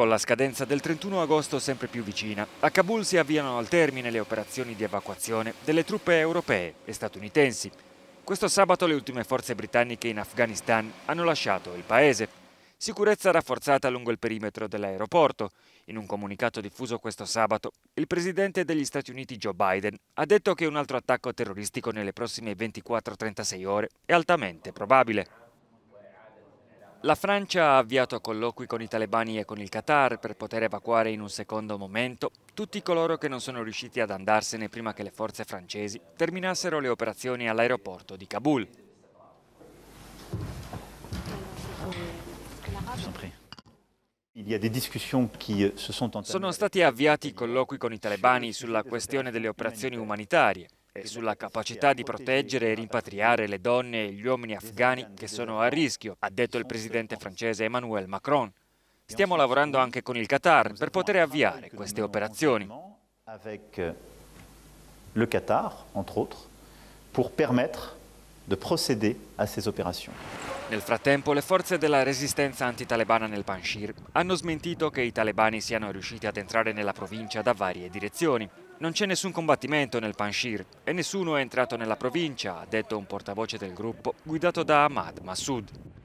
con la scadenza del 31 agosto sempre più vicina, a Kabul si avviano al termine le operazioni di evacuazione delle truppe europee e statunitensi. Questo sabato le ultime forze britanniche in Afghanistan hanno lasciato il paese. Sicurezza rafforzata lungo il perimetro dell'aeroporto. In un comunicato diffuso questo sabato, il presidente degli Stati Uniti Joe Biden ha detto che un altro attacco terroristico nelle prossime 24-36 ore è altamente probabile. La Francia ha avviato colloqui con i talebani e con il Qatar per poter evacuare in un secondo momento tutti coloro che non sono riusciti ad andarsene prima che le forze francesi terminassero le operazioni all'aeroporto di Kabul. Sono stati avviati colloqui con i talebani sulla questione delle operazioni umanitarie eh, e sulla capacità di proteggere e rimpatriare le donne e gli uomini afghani che sono a rischio, ha detto il presidente francese Emmanuel Macron. Stiamo lavorando anche con il Qatar per poter avviare queste operazioni. Avec euh, le Qatar, entre autres, pour permettre de procéder à ces opérations. Nel frattempo le forze della resistenza antitalebana nel Panjshir hanno smentito che i talebani siano riusciti ad entrare nella provincia da varie direzioni. Non c'è nessun combattimento nel Panjshir e nessuno è entrato nella provincia, ha detto un portavoce del gruppo guidato da Ahmad Massoud.